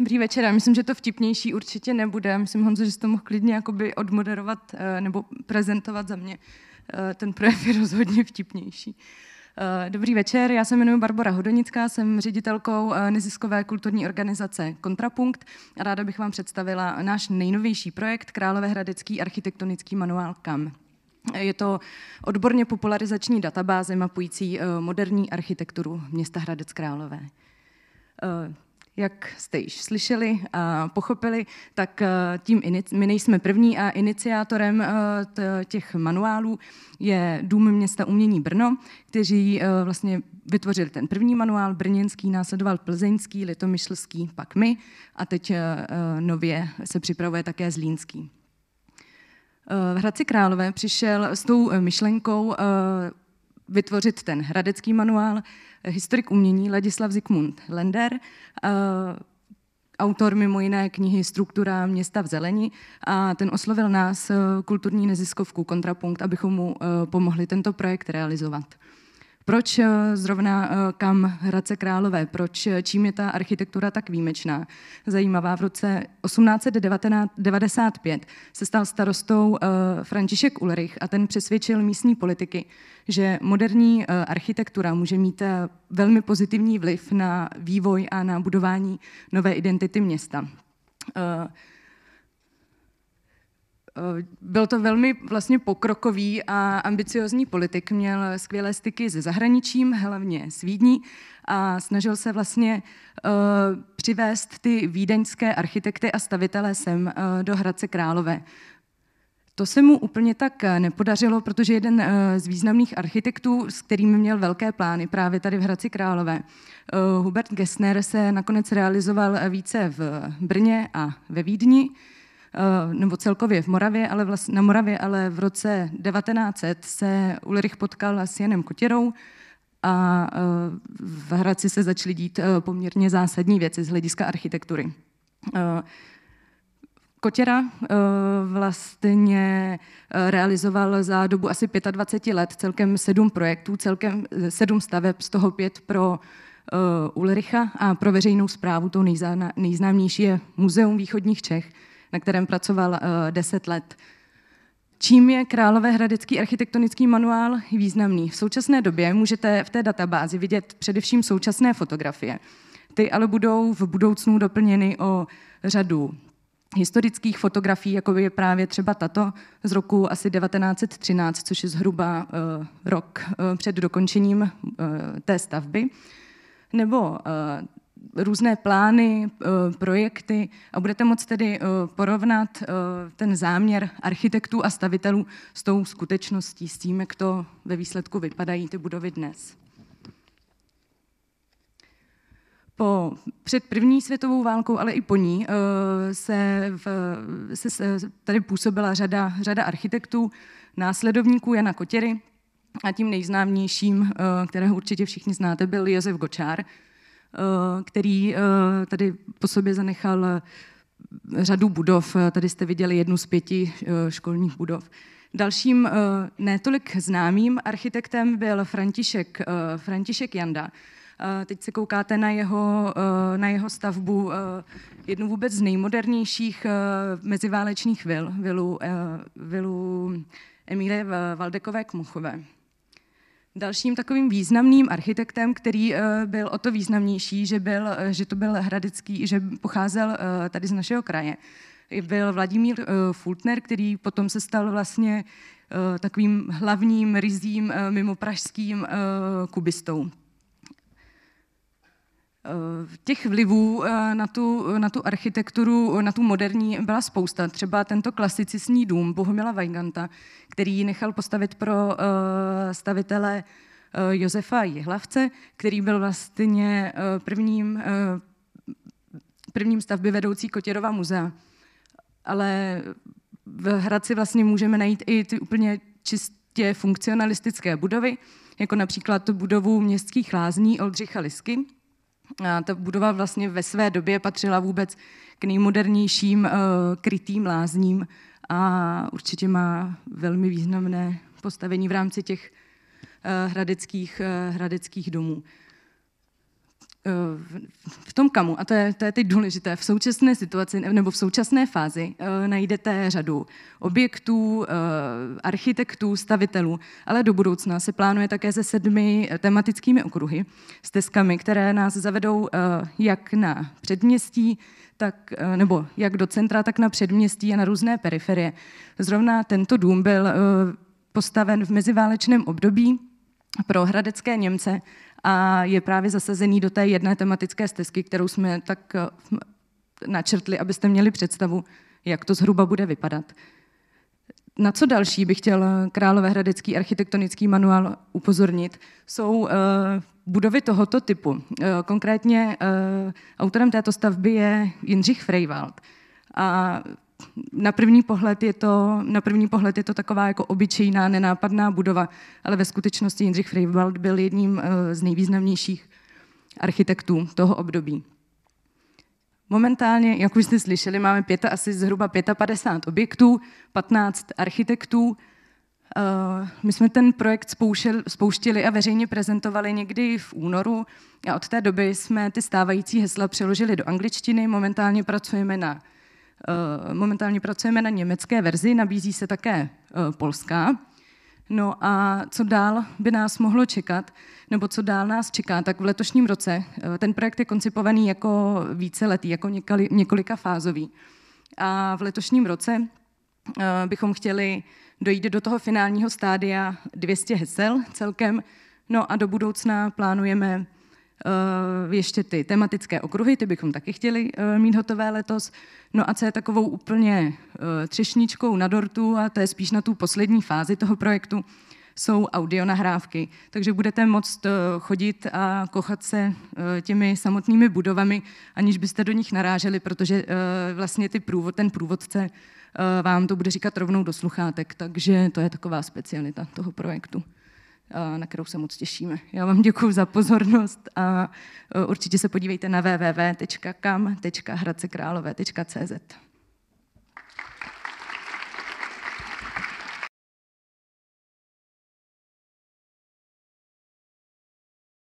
Dobrý večer, já myslím, že to vtipnější určitě nebude. Myslím, Honzo, že jsi to mohl klidně jakoby odmoderovat eh, nebo prezentovat za mě. Eh, ten projev je rozhodně vtipnější. Eh, dobrý večer, já se jmenuji Barbara Hodonická, jsem ředitelkou neziskové kulturní organizace Kontrapunkt a ráda bych vám představila náš nejnovější projekt Královéhradecký architektonický manuál KAM. Je to odborně popularizační databáze mapující moderní architekturu města Hradec Králové jak jste již slyšeli a pochopili, tak eh, tím my nejsme první a iniciátorem eh, těch manuálů je Dům města umění Brno, kteří eh, vlastně vytvořili ten první manuál, brněnský, následoval plzeňský, litomyšlský, pak my a teď nově se připravuje také zlínský. V Hradci Králové přišel s tou myšlenkou vytvořit ten hradecký manuál, eh, historik umění Ladislav Zikmund Lender, eh, autor mimo jiné knihy Struktura města v zelení a ten oslovil nás, eh, kulturní neziskovku Kontrapunkt, abychom mu pomohli tento projekt realizovat. Proč eh, zrovna eh, kam Hradce Králové? Proč, eh, čím je ta architektura tak výjimečná? Zajímavá, v roce 1895 se stal starostou František Ulrich a ten přesvědčil místní politiky, že moderní architektura může mít velmi pozitivní vliv na vývoj a na budování nové identity města. Eh, byl to velmi vlastně pokrokový a ambiciozní politik, měl skvělé styky se zahraničím, hlavně s Vídní a snažil se vlastně eh, přivést ty vídeňské architekty a stavitele sem eh, do Hradce Králové. To se mu úplně tak nepodařilo, protože jeden z významných architektů, s kterým měl velké plány právě tady v Hradci Králové, Hubert Gessner, se nakonec realizoval více v Brně a ve Vídni. Eh, nebo celkově v Moravě, ale vlastně na Moravě, ale v roce 1900 se Ulrich potkal s Janem Kutěrou a eh, v Hradci se začaly dít eh, poměrně zásadní věci z hlediska architektury. Kotěra vlastně realizoval za dobu asi 25 let celkem sedm projektů, celkem sedm staveb, z toho pět pro Ulricha a pro veřejnou zprávu. To nejznámější je Muzeum východních Čech, na kterém pracoval eh, deset let. Čím je Královéhradecký architektonický manuál významný? V současné době můžete v té databázi vidět především současné fotografie. Ty ale budou v budoucnu doplněny o řadu historických fotografií, jako je právě třeba tato z roku asi 1913, což je zhruba uh, rok uh, před dokončením uh, té stavby, nebo různé plány, eh, projekty a budete moct tedy eh, porovnat eh, ten záměr architektů a stavitelů s tou skutečností, s tím, jak to ve výsledku vypadají ty budovy dnes. Po, před první světovou válkou, ale i po ní, se, v, se, se tady působila řada, řada architektů, následovníků Jana Kotěry a tím nejznámějším, kterého určitě všichni znáte, byl Josef Gočár, Eh, který eh, tady po sobě zanechal eh, řadu budov. Tady jste viděli jednu z pěti školních budov. Dalším netolik známým architektem byl František, František Janda. Teď se koukáte na jeho, na jeho stavbu jednu vůbec z nejmodernějších meziválečných vil, vilu, vilu Emílie Valdekové Kmuchové. Dalším takovým významným architektem, který eh, byl o to významnější, že, byl, eh, že to byl Hradecký, že pocházel eh, tady z našeho kraje, byl Vladimír Fultner, který potom se stal vlastně takovým hlavním rizím pražským kubistou. Eh, těch vlivů eh, na tu, na tu architekturu, na tu moderní byla spousta. Třeba tento klasicistní dům Bohumila Weiganta, který nechal postavit pro eh, stavitele Josefa Jihlavce, který byl vlastně prvním, prvním stavby vedoucí Kotěrova muzea. Ale v Hradci vlastně můžeme najít i ty úplně čistě funkcionalistické budovy, jako například budovu městských lázní Oldřicha Lisky, ta budova vlastně ve své době patřila vůbec k nejmodernějším eh, krytým lázním a určitě má velmi významné postavení v rámci těch eh, hradeckých, eh, hradeckých domů v tom kamu, a to je, to je teď důležité, v současné situaci nebo v současné fázi eh, najdete řadu objektů, eh, architektů, stavitelů, ale do budoucna se plánuje také se sedmi tematickými okruhy, stezkami, které nás zavedou eh, jak na předměstí, tak, nebo jak do centra, tak na předměstí a na různé periferie. Zrovna tento dům byl postaven v meziválečném období, pro hradecké Němce a je právě zasazený do té jedné tematické stezky, kterou jsme tak eh, načrtli, abyste měli představu, jak to zhruba bude vypadat. Na co další bych chtěl eh, Královéhradecký architektonický manuál upozornit, jsou eh, budovy tohoto typu. Konkrétně autorem této stavby je Jindřich Freywald. A na první, pohled je to, na první pohled je to taková jako obyčejná, nenápadná budova, ale ve skutečnosti Jindřich Freibald byl jedním eh, z nejvýznamnějších architektů toho období. Momentálně, jak už jste slyšeli, máme pěta, asi zhruba 55 objektů, 15 architektů. Eh, my jsme ten projekt spouštili a veřejně prezentovali někdy v únoru a od té doby jsme ty stávající hesla přeložili do angličtiny. Momentálně pracujeme na Eh, momentálně pracujeme na německé verzi, nabízí se také eh, polská. No a co dál by nás mohlo čekat, nebo co dál nás čeká, tak v letošním roce eh, ten projekt je koncipovaný jako víceletý, jako několika fázový. A v letošním roce bychom chtěli dojít do toho finálního stádia 200 hesel celkem, no a do budoucna plánujeme Eh, ještě ty tematické okruhy, ty bychom taky chtěli eh, mít hotové letos. No a co je takovou úplně eh, třešničkou na dortu, a to je spíš na tu poslední fázi toho projektu, jsou audionahrávky. Takže budete moct chodit a kochat se těmi samotnými budovami, aniž byste do nich naráželi, protože vlastně ty průvod, ten průvodce vám to bude říkat rovnou do sluchátek, takže to je taková specialita toho projektu na kterou se moc těšíme. Já vám děkuji za pozornost a e, určitě se podívejte na www.kam.hradcekrálové.cz.